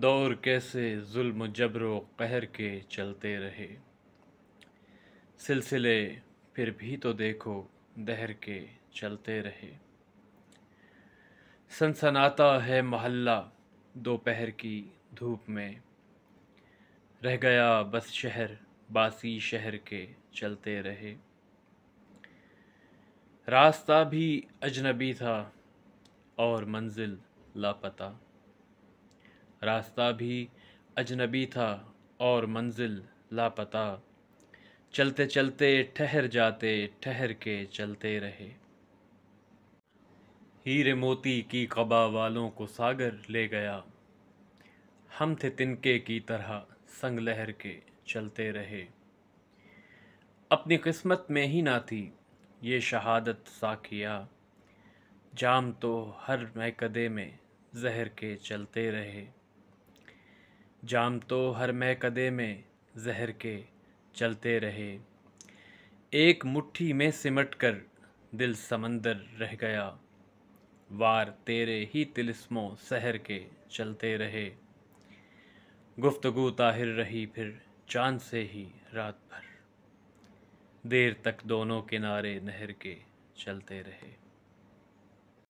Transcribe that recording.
दौर कैसे जुल्म व कहर के चलते रहे सिलसिले फिर भी तो देखो दहर के चलते रहे सनसनाता है महल्ला दोपहर की धूप में रह गया बस शहर बासी शहर के चलते रहे रास्ता भी अजनबी था और मंजिल लापता रास्ता भी अजनबी था और मंजिल लापता चलते चलते ठहर जाते ठहर के चलते रहे हीरे मोती की कबा वालों को सागर ले गया हम थे तिनके की तरह संग लहर के चलते रहे अपनी किस्मत में ही ना थी ये शहादत साखिया जाम तो हर महकदे में जहर के चलते रहे जाम तो हर महकदे में जहर के चलते रहे एक मुट्ठी में सिमट कर दिल समंदर रह गया वार तेरे ही तिलस्मों शहर के चलते रहे गुफ्तगु ताहिर रही फिर चांद से ही रात भर देर तक दोनों किनारे नहर के चलते रहे